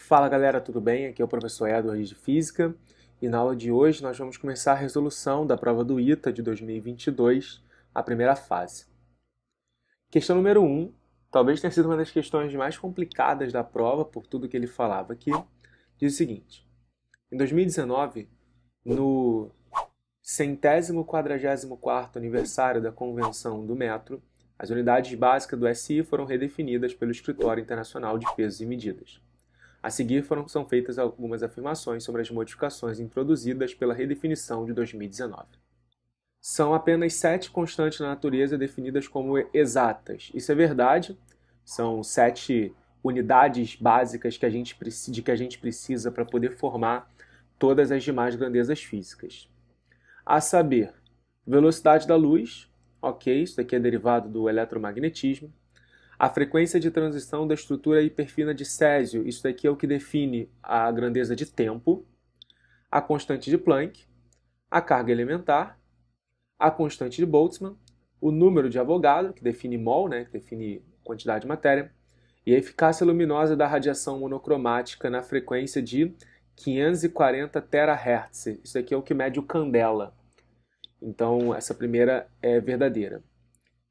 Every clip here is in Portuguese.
Fala galera, tudo bem? Aqui é o professor Edward de Física e na aula de hoje nós vamos começar a resolução da prova do ITA de 2022, a primeira fase. Questão número 1, um, talvez tenha sido uma das questões mais complicadas da prova por tudo que ele falava aqui, diz o seguinte: em 2019, no centésimo quadragésimo quarto aniversário da convenção do metro, as unidades básicas do SI foram redefinidas pelo Escritório Internacional de Pesos e Medidas. A seguir foram são feitas algumas afirmações sobre as modificações introduzidas pela redefinição de 2019. São apenas sete constantes na natureza definidas como exatas. Isso é verdade. São sete unidades básicas que a gente, de que a gente precisa para poder formar todas as demais grandezas físicas. A saber, velocidade da luz, ok, isso aqui é derivado do eletromagnetismo. A frequência de transição da estrutura hiperfina de Césio, isso aqui é o que define a grandeza de tempo, a constante de Planck, a carga elementar, a constante de Boltzmann, o número de Avogadro, que define mol, né, que define quantidade de matéria, e a eficácia luminosa da radiação monocromática na frequência de 540 terahertz. Isso aqui é o que mede o candela. Então, essa primeira é verdadeira.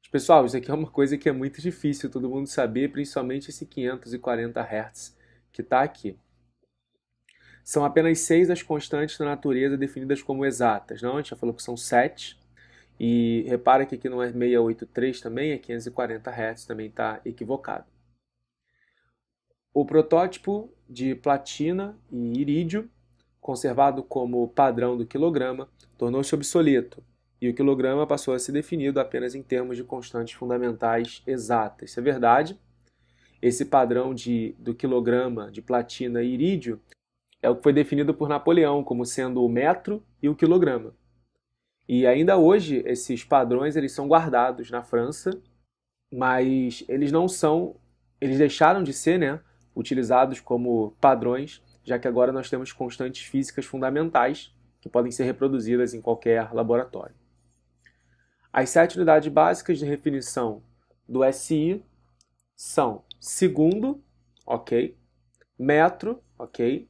Mas, tipo, pessoal, isso aqui é uma coisa que é muito difícil todo mundo saber, principalmente esse 540 Hz que está aqui. São apenas seis as constantes da natureza definidas como exatas, não? A gente já falou que são sete. E repara que aqui não é 683 também, é 540 Hz, também está equivocado. O protótipo de platina e irídio, conservado como padrão do quilograma, tornou-se obsoleto e o quilograma passou a ser definido apenas em termos de constantes fundamentais exatas. Isso é verdade. Esse padrão de, do quilograma de platina e irídio é o que foi definido por Napoleão como sendo o metro e o quilograma. E ainda hoje esses padrões eles são guardados na França, mas eles não são, eles deixaram de ser, né, utilizados como padrões, já que agora nós temos constantes físicas fundamentais que podem ser reproduzidas em qualquer laboratório. As sete unidades básicas de definição do SI são segundo, ok, metro, ok,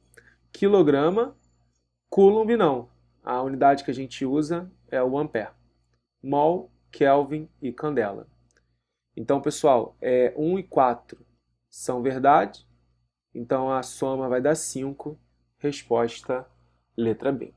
quilograma, coulomb não. A unidade que a gente usa é o ampere. Mol, Kelvin e Candela. Então, pessoal, é 1 e 4 são verdade, então a soma vai dar 5, resposta letra B.